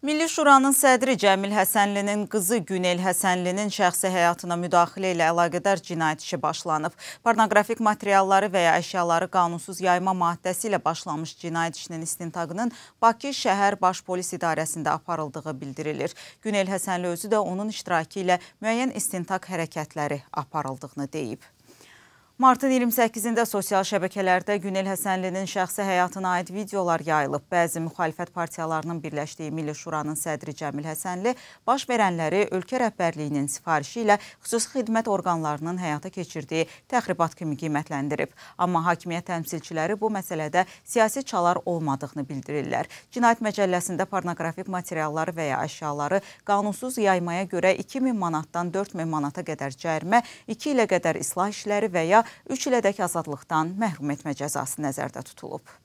Milli Şuranın sədri Cəmil Həsənlinin qızı Günel Həsənlinin şəxsi həyatına müdaxilə ilə əlaqədar cinayət işi başlanıb. Pornoqrafik materialları və ya əşyaları qanunsuz yayma maddəsi ilə başlamış cinayət işinin istintaqının Bakı şəhər baş polis idarəsində aparıldığı bildirilir. Günel Həsənli özü də onun iştirakı ilə müəyyən istintaq hərəkətləri aparıldığını deyib. Martın 28-də sosial şəbəkələrdə Günel Həsənlinin şəxsi həyatına aid videolar yayılıb. Bəzi müxalifət partiyalarının birləşdiyi Milli Şuranın sədri Cəmil Həsənli baş verənləri ölkə rəhbərliyinin sifarişi ilə xüsusi xidmət orqanlarının həyata keçirdiyi təxribat kimi qiymətləndirib. Amma hakimiyyət təmsilçiləri bu məsələdə siyasi çalar olmadığını bildirirlər. Cinayət məcəlləsində pornoqrafik materialları və ya əşyaları qanunsuz yaymaya görə 2000 manatdan 4000 manata qədər cərimə, 2 ilə qədər islah işləri və ya 3 ilədək azadlıqdan məhrum etmə cəzası nəzərdə tutulub.